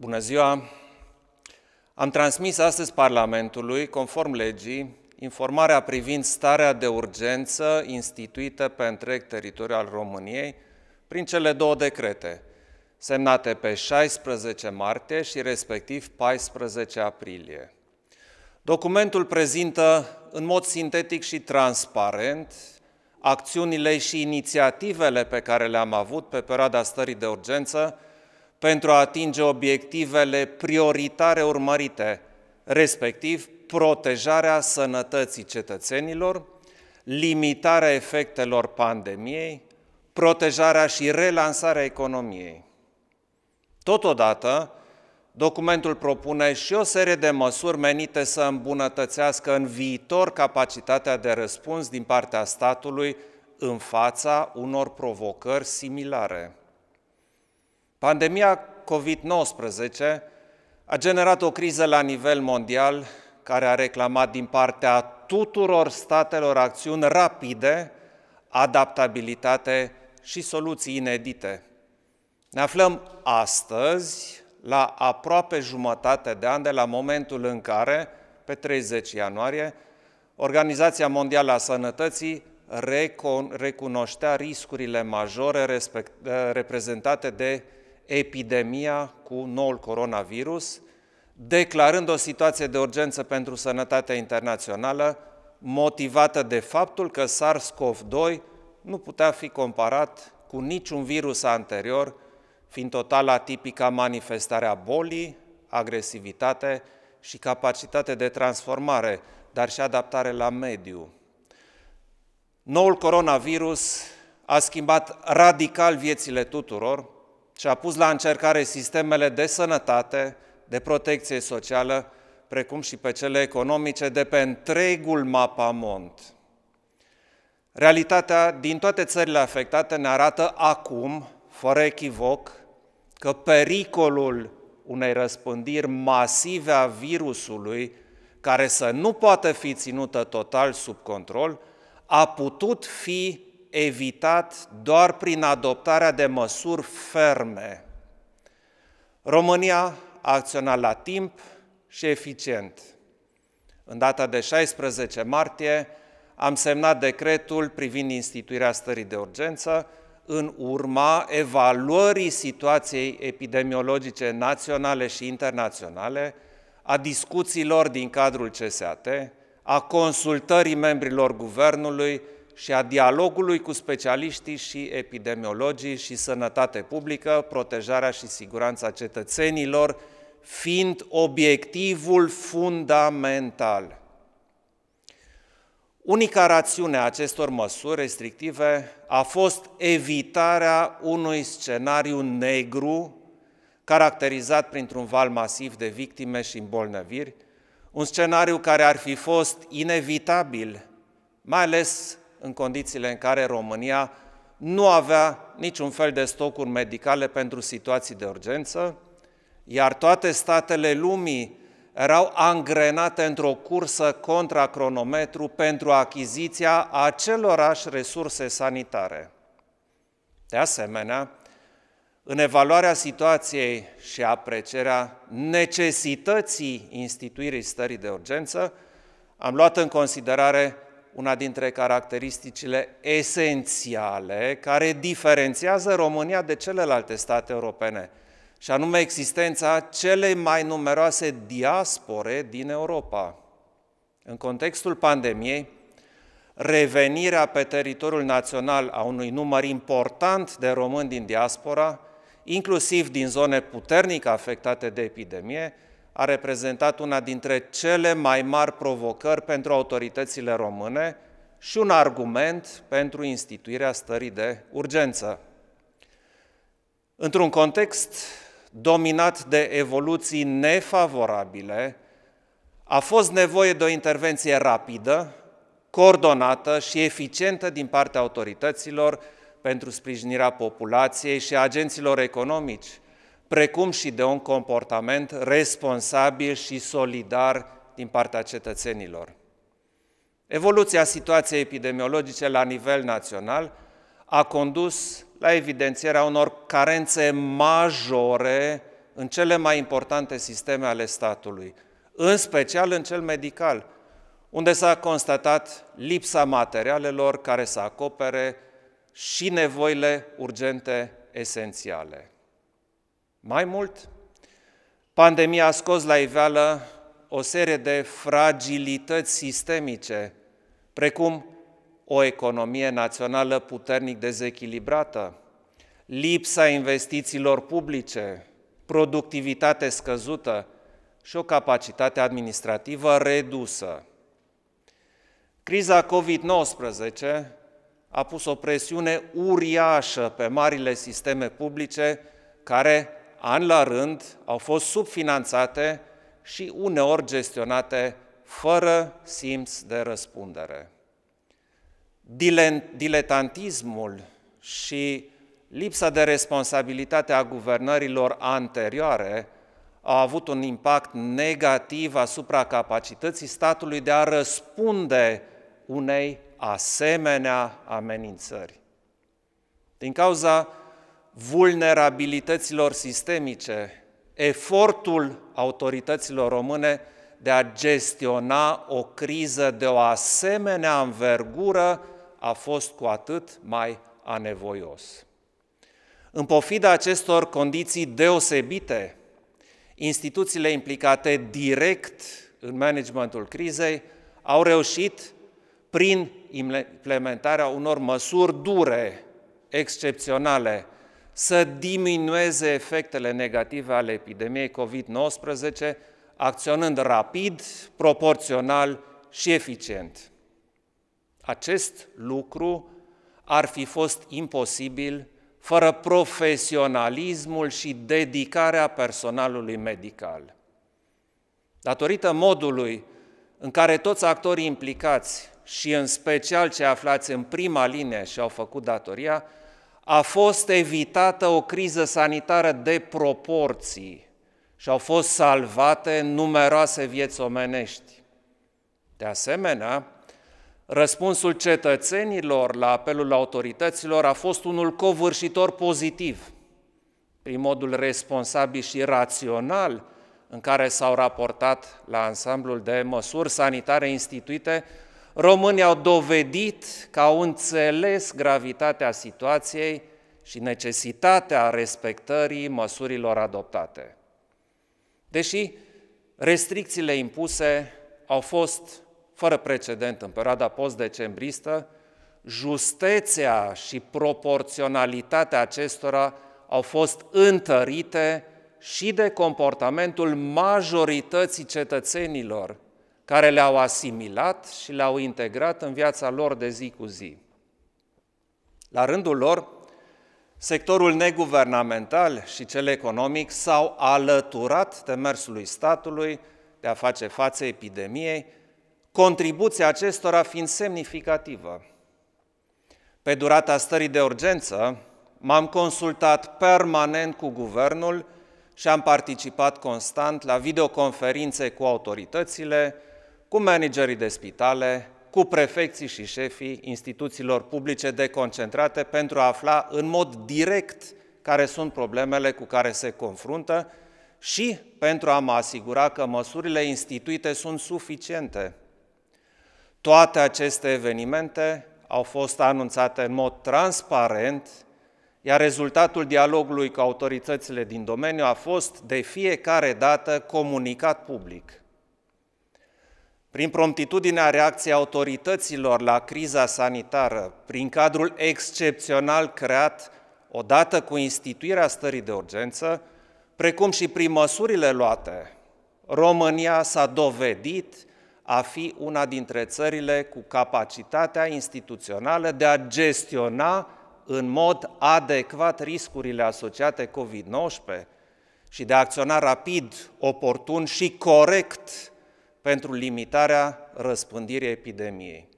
Bună ziua! Am transmis astăzi Parlamentului, conform legii, informarea privind starea de urgență instituită pe întreg teritoriul României prin cele două decrete, semnate pe 16 martie și respectiv 14 aprilie. Documentul prezintă în mod sintetic și transparent acțiunile și inițiativele pe care le-am avut pe perioada stării de urgență pentru a atinge obiectivele prioritare urmărite, respectiv protejarea sănătății cetățenilor, limitarea efectelor pandemiei, protejarea și relansarea economiei. Totodată, documentul propune și o serie de măsuri menite să îmbunătățească în viitor capacitatea de răspuns din partea statului în fața unor provocări similare. Pandemia COVID-19 a generat o criză la nivel mondial care a reclamat din partea tuturor statelor acțiuni rapide, adaptabilitate și soluții inedite. Ne aflăm astăzi la aproape jumătate de an de la momentul în care, pe 30 ianuarie, Organizația Mondială a Sănătății recunoștea riscurile majore reprezentate de epidemia cu noul coronavirus, declarând o situație de urgență pentru sănătatea internațională, motivată de faptul că SARS-CoV-2 nu putea fi comparat cu niciun virus anterior, fiind total atipica manifestarea bolii, agresivitate și capacitate de transformare, dar și adaptare la mediu. Noul coronavirus a schimbat radical viețile tuturor, și a pus la încercare sistemele de sănătate, de protecție socială, precum și pe cele economice de pe întregul mapamont. Realitatea din toate țările afectate ne arată acum, fără echivoc, că pericolul unei răspândiri masive a virusului, care să nu poată fi ținută total sub control, a putut fi evitat doar prin adoptarea de măsuri ferme. România a acționat la timp și eficient. În data de 16 martie am semnat decretul privind instituirea stării de urgență în urma evaluării situației epidemiologice naționale și internaționale, a discuțiilor din cadrul CSAT, a consultării membrilor guvernului, și a dialogului cu specialiștii și epidemiologii și sănătate publică, protejarea și siguranța cetățenilor, fiind obiectivul fundamental. Unica rațiune a acestor măsuri restrictive a fost evitarea unui scenariu negru caracterizat printr-un val masiv de victime și îmbolnăviri, un scenariu care ar fi fost inevitabil, mai ales în condițiile în care România nu avea niciun fel de stocuri medicale pentru situații de urgență, iar toate statele lumii erau angrenate într-o cursă contra cronometru pentru achiziția acelorași resurse sanitare. De asemenea, în evaluarea situației și aprecierea necesității instituirii stării de urgență, am luat în considerare una dintre caracteristicile esențiale care diferențiază România de celelalte state europene, și anume existența celei mai numeroase diaspore din Europa. În contextul pandemiei, revenirea pe teritoriul național a unui număr important de români din diaspora, inclusiv din zone puternic afectate de epidemie, a reprezentat una dintre cele mai mari provocări pentru autoritățile române și un argument pentru instituirea stării de urgență. Într-un context dominat de evoluții nefavorabile, a fost nevoie de o intervenție rapidă, coordonată și eficientă din partea autorităților pentru sprijinirea populației și agenților economici, precum și de un comportament responsabil și solidar din partea cetățenilor. Evoluția situației epidemiologice la nivel național a condus la evidențierea unor carențe majore în cele mai importante sisteme ale statului, în special în cel medical, unde s-a constatat lipsa materialelor care să acopere și nevoile urgente esențiale. Mai mult, pandemia a scos la iveală o serie de fragilități sistemice, precum o economie națională puternic dezechilibrată, lipsa investițiilor publice, productivitate scăzută și o capacitate administrativă redusă. Criza COVID-19 a pus o presiune uriașă pe marile sisteme publice care an la rând, au fost subfinanțate și uneori gestionate fără simț de răspundere. Diletantismul și lipsa de responsabilitate a guvernărilor anterioare au avut un impact negativ asupra capacității statului de a răspunde unei asemenea amenințări. Din cauza vulnerabilităților sistemice, efortul autorităților române de a gestiona o criză de o asemenea învergură a fost cu atât mai anevoios. În pofida acestor condiții deosebite, instituțiile implicate direct în managementul crizei au reușit, prin implementarea unor măsuri dure, excepționale, să diminueze efectele negative ale epidemiei COVID-19, acționând rapid, proporțional și eficient. Acest lucru ar fi fost imposibil fără profesionalismul și dedicarea personalului medical. Datorită modului în care toți actorii implicați și în special cei aflați în prima linie și-au făcut datoria, a fost evitată o criză sanitară de proporții și au fost salvate numeroase vieți omenești. De asemenea, răspunsul cetățenilor la apelul autorităților a fost unul covârșitor pozitiv, prin modul responsabil și rațional în care s-au raportat la ansamblul de măsuri sanitare instituite românii au dovedit că au înțeles gravitatea situației și necesitatea respectării măsurilor adoptate. Deși restricțiile impuse au fost fără precedent în perioada post-decembristă, justețea și proporționalitatea acestora au fost întărite și de comportamentul majorității cetățenilor care le-au asimilat și le-au integrat în viața lor de zi cu zi. La rândul lor, sectorul neguvernamental și cel economic s-au alăturat demersului statului de a face față epidemiei, contribuția acestora fiind semnificativă. Pe durata stării de urgență, m-am consultat permanent cu guvernul și am participat constant la videoconferințe cu autoritățile, cu managerii de spitale, cu prefecții și șefii instituțiilor publice deconcentrate pentru a afla în mod direct care sunt problemele cu care se confruntă și pentru a mă asigura că măsurile instituite sunt suficiente. Toate aceste evenimente au fost anunțate în mod transparent, iar rezultatul dialogului cu autoritățile din domeniu a fost de fiecare dată comunicat public. Prin promptitudinea reacției autorităților la criza sanitară, prin cadrul excepțional creat odată cu instituirea stării de urgență, precum și prin măsurile luate, România s-a dovedit a fi una dintre țările cu capacitatea instituțională de a gestiona în mod adecvat riscurile asociate COVID-19 și de a acționa rapid, oportun și corect pentru limitarea răspândirii epidemiei.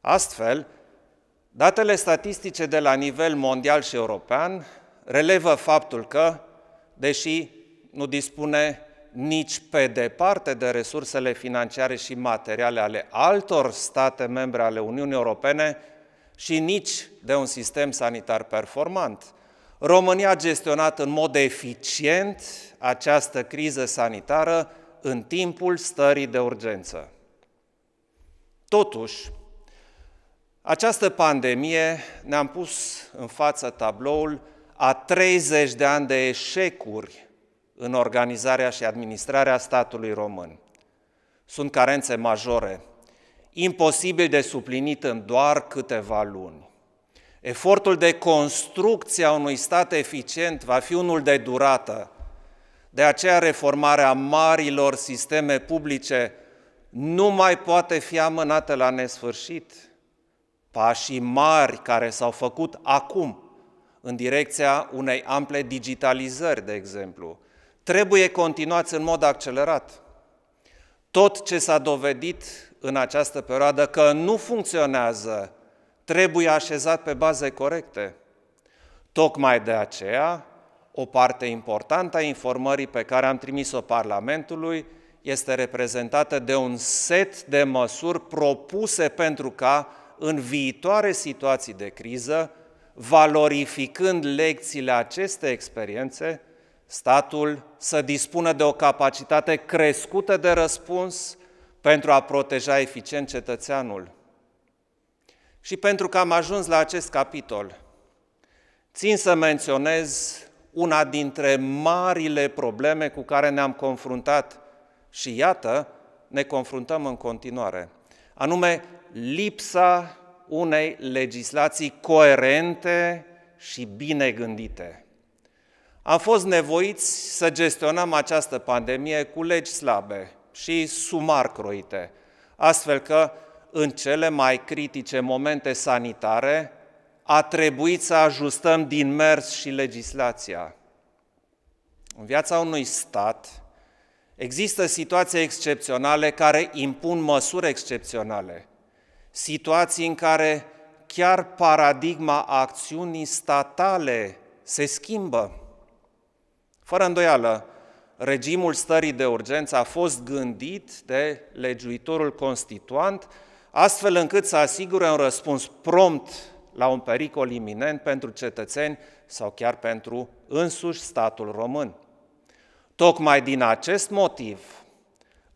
Astfel, datele statistice de la nivel mondial și european relevă faptul că, deși nu dispune nici pe departe de resursele financiare și materiale ale altor state membre ale Uniunii Europene și nici de un sistem sanitar performant. România a gestionat în mod eficient această criză sanitară în timpul stării de urgență. Totuși, această pandemie ne a pus în fața tabloul a 30 de ani de eșecuri în organizarea și administrarea statului român. Sunt carențe majore, imposibil de suplinit în doar câteva luni. Efortul de construcție a unui stat eficient va fi unul de durată, de aceea reformarea marilor sisteme publice nu mai poate fi amânată la nesfârșit. Pașii mari care s-au făcut acum în direcția unei ample digitalizări, de exemplu, trebuie continuați în mod accelerat. Tot ce s-a dovedit în această perioadă că nu funcționează trebuie așezat pe baze corecte. Tocmai de aceea, o parte importantă a informării pe care am trimis-o Parlamentului este reprezentată de un set de măsuri propuse pentru ca, în viitoare situații de criză, valorificând lecțiile acestei experiențe, statul să dispună de o capacitate crescută de răspuns pentru a proteja eficient cetățeanul. Și pentru că am ajuns la acest capitol, țin să menționez una dintre marile probleme cu care ne-am confruntat și iată, ne confruntăm în continuare, anume lipsa unei legislații coerente și bine gândite. Am fost nevoiți să gestionăm această pandemie cu legi slabe și sumar croite, astfel că în cele mai critice momente sanitare, a trebuit să ajustăm din mers și legislația. În viața unui stat există situații excepționale care impun măsuri excepționale. Situații în care chiar paradigma acțiunii statale se schimbă. Fără îndoială, regimul stării de urgență a fost gândit de legiuitorul constituant astfel încât să asigure un răspuns prompt la un pericol iminent pentru cetățeni sau chiar pentru însuși statul român. Tocmai din acest motiv,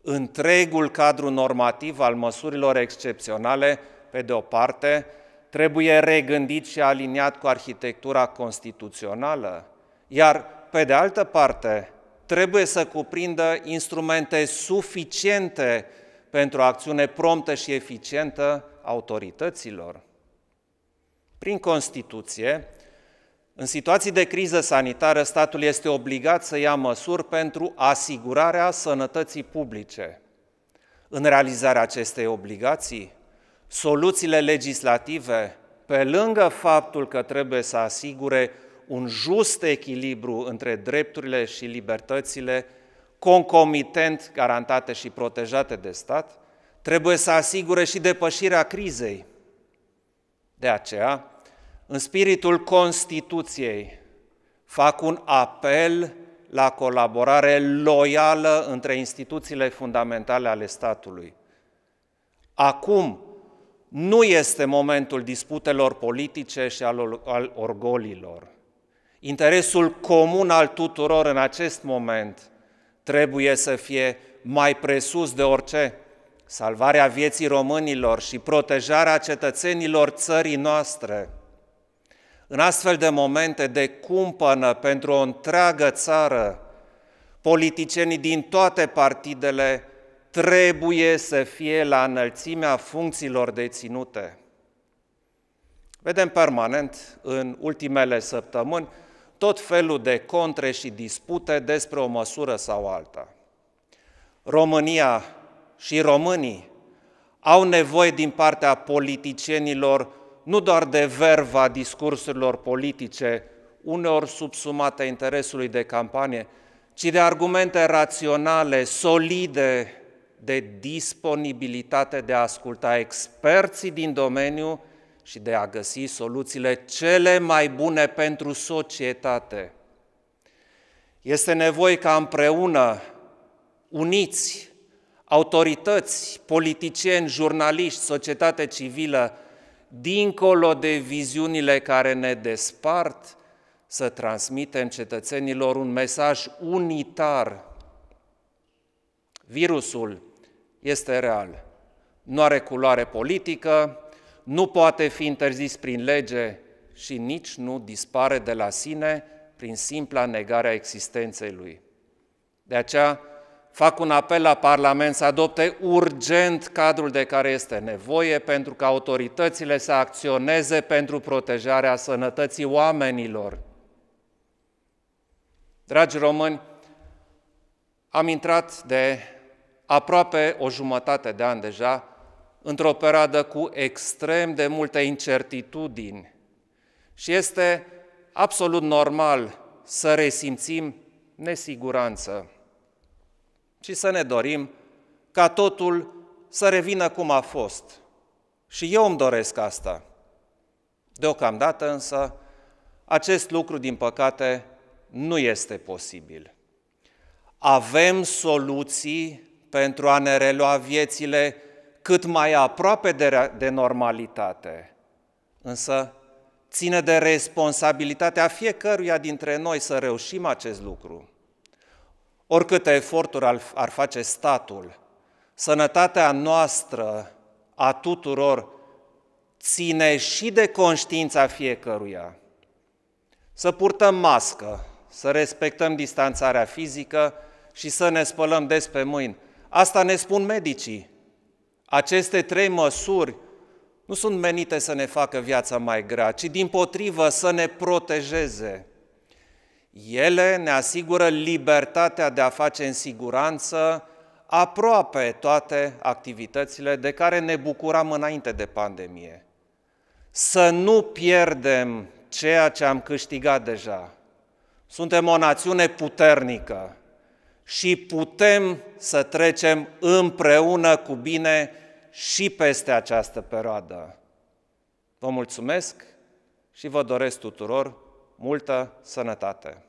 întregul cadru normativ al măsurilor excepționale, pe de o parte, trebuie regândit și aliniat cu arhitectura constituțională, iar, pe de altă parte, trebuie să cuprindă instrumente suficiente pentru o acțiune promptă și eficientă autorităților. Prin Constituție, în situații de criză sanitară, statul este obligat să ia măsuri pentru asigurarea sănătății publice. În realizarea acestei obligații, soluțiile legislative, pe lângă faptul că trebuie să asigure un just echilibru între drepturile și libertățile, concomitent garantate și protejate de stat, trebuie să asigure și depășirea crizei. De aceea, în spiritul Constituției, fac un apel la colaborare loială între instituțiile fundamentale ale statului. Acum nu este momentul disputelor politice și al, al orgolilor. Interesul comun al tuturor în acest moment trebuie să fie mai presus de orice. Salvarea vieții românilor și protejarea cetățenilor țării noastre – în astfel de momente de cumpănă pentru o întreagă țară, politicienii din toate partidele trebuie să fie la înălțimea funcțiilor deținute. Vedem permanent în ultimele săptămâni tot felul de contre și dispute despre o măsură sau alta. România și românii au nevoie din partea politicienilor nu doar de verva discursurilor politice, uneori subsumate interesului de campanie, ci de argumente raționale, solide, de disponibilitate de a asculta experții din domeniu și de a găsi soluțiile cele mai bune pentru societate. Este nevoie ca împreună, uniți, autorități, politicieni, jurnaliști, societate civilă, dincolo de viziunile care ne despart, să transmitem cetățenilor un mesaj unitar. Virusul este real, nu are culoare politică, nu poate fi interzis prin lege și nici nu dispare de la sine prin simpla negare a existenței lui. De aceea, fac un apel la Parlament să adopte urgent cadrul de care este nevoie pentru ca autoritățile să acționeze pentru protejarea sănătății oamenilor. Dragi români, am intrat de aproape o jumătate de an deja într-o perioadă cu extrem de multe incertitudini și este absolut normal să resimțim nesiguranță ci să ne dorim ca totul să revină cum a fost. Și eu îmi doresc asta. Deocamdată însă, acest lucru, din păcate, nu este posibil. Avem soluții pentru a ne relua viețile cât mai aproape de, de normalitate, însă ține de responsabilitatea fiecăruia dintre noi să reușim acest lucru oricâte eforturi ar face statul, sănătatea noastră a tuturor ține și de conștiința fiecăruia. Să purtăm mască, să respectăm distanțarea fizică și să ne spălăm des pe mâini. Asta ne spun medicii. Aceste trei măsuri nu sunt menite să ne facă viața mai grea, ci din potrivă să ne protejeze. Ele ne asigură libertatea de a face în siguranță aproape toate activitățile de care ne bucuram înainte de pandemie. Să nu pierdem ceea ce am câștigat deja. Suntem o națiune puternică și putem să trecem împreună cu bine și peste această perioadă. Vă mulțumesc și vă doresc tuturor multă sănătate!